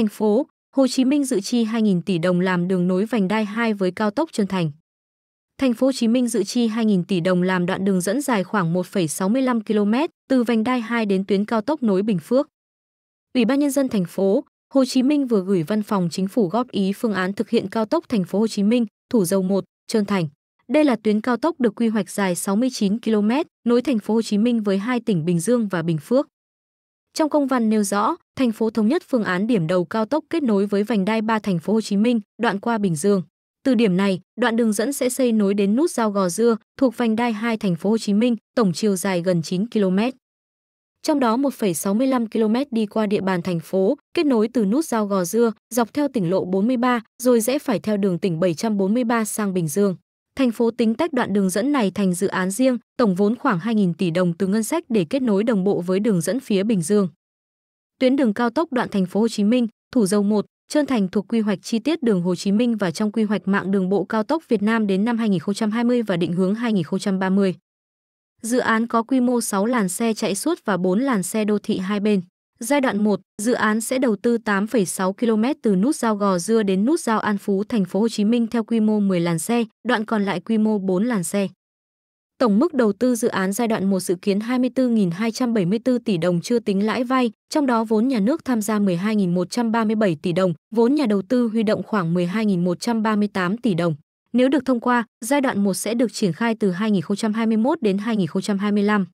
thành phố Hồ Chí Minh dự chi 2.000 tỷ đồng làm đường nối vành đai 2 với cao tốc Trân Thành. Thành phố Hồ Chí Minh dự chi 2.000 tỷ đồng làm đoạn đường dẫn dài khoảng 1,65 km từ vành đai 2 đến tuyến cao tốc nối Bình Phước. Ủy ban nhân dân thành phố Hồ Chí Minh vừa gửi văn phòng chính phủ góp ý phương án thực hiện cao tốc thành phố Hồ Chí Minh, Thủ Dầu 1, Trơn Thành. Đây là tuyến cao tốc được quy hoạch dài 69 km, nối thành phố Hồ Chí Minh với hai tỉnh Bình Dương và Bình Phước. Trong công văn nêu rõ, thành phố thống nhất phương án điểm đầu cao tốc kết nối với vành đai 3 thành phố Hồ Chí Minh, đoạn qua Bình Dương. Từ điểm này, đoạn đường dẫn sẽ xây nối đến nút giao Gò Dưa, thuộc vành đai 2 thành phố Hồ Chí Minh, tổng chiều dài gần 9 km. Trong đó 1,65 km đi qua địa bàn thành phố, kết nối từ nút giao Gò Dưa, dọc theo tỉnh lộ 43, rồi rẽ phải theo đường tỉnh 743 sang Bình Dương thành phố tính tách đoạn đường dẫn này thành dự án riêng, tổng vốn khoảng 2.000 tỷ đồng từ ngân sách để kết nối đồng bộ với đường dẫn phía Bình Dương. Tuyến đường cao tốc đoạn thành phố Hồ Chí Minh, Thủ Dầu 1, Trơn Thành thuộc quy hoạch chi tiết đường Hồ Chí Minh và trong quy hoạch mạng đường bộ cao tốc Việt Nam đến năm 2020 và định hướng 2030. Dự án có quy mô 6 làn xe chạy suốt và 4 làn xe đô thị hai bên. Giai đoạn 1, dự án sẽ đầu tư 8,6 km từ nút giao Gò Dưa đến nút giao An Phú, thành phố Hồ Chí Minh theo quy mô 10 làn xe, đoạn còn lại quy mô 4 làn xe. Tổng mức đầu tư dự án giai đoạn 1 dự kiến 24.274 tỷ đồng chưa tính lãi vay, trong đó vốn nhà nước tham gia 12.137 tỷ đồng, vốn nhà đầu tư huy động khoảng 12.138 tỷ đồng. Nếu được thông qua, giai đoạn 1 sẽ được triển khai từ 2021 đến 2025.